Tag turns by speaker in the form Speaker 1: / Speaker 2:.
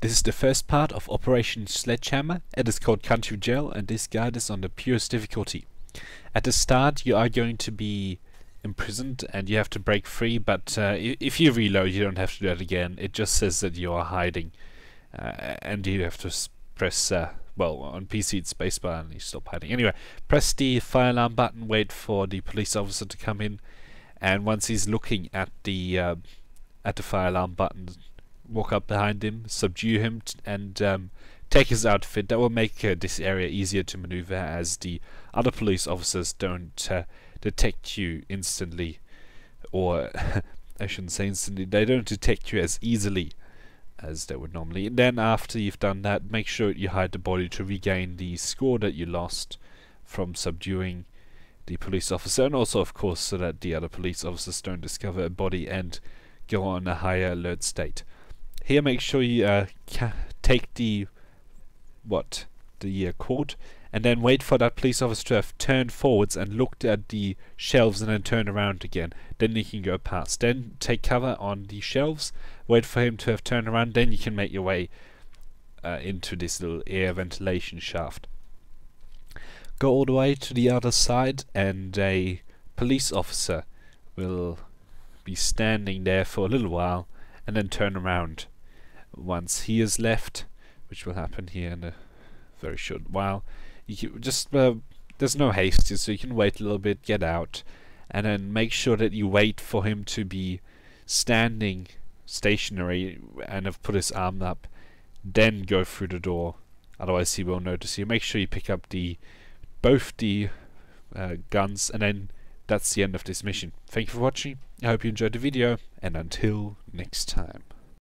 Speaker 1: This is the first part of Operation Sledgehammer. It is called Country Jail and this guide is on the purest difficulty. At the start you are going to be imprisoned and you have to break free but uh, if you reload you don't have to do that again. It just says that you are hiding uh, and you have to press uh, well on PC it's spacebar and you stop hiding. Anyway, press the fire alarm button, wait for the police officer to come in and once he's looking at the uh, at the fire alarm button walk up behind him, subdue him, and um, take his outfit. That will make uh, this area easier to maneuver as the other police officers don't uh, detect you instantly, or I shouldn't say instantly, they don't detect you as easily as they would normally. And then after you've done that, make sure you hide the body to regain the score that you lost from subduing the police officer, and also, of course, so that the other police officers don't discover a body and go on a higher alert state. Here, make sure you uh, take the what the uh, cord, and then wait for that police officer to have turned forwards and looked at the shelves, and then turn around again. Then you can go past. Then take cover on the shelves. Wait for him to have turned around. Then you can make your way uh, into this little air ventilation shaft. Go all the way to the other side, and a police officer will be standing there for a little while and then turn around once he is left, which will happen here in a very short while. You just uh, there's no haste, so you can wait a little bit, get out, and then make sure that you wait for him to be standing stationary and have put his arm up. Then go through the door, otherwise he will notice you. Make sure you pick up the both the uh, guns, and then that's the end of this mission. Thank you for watching, I hope you enjoyed the video, and until next time.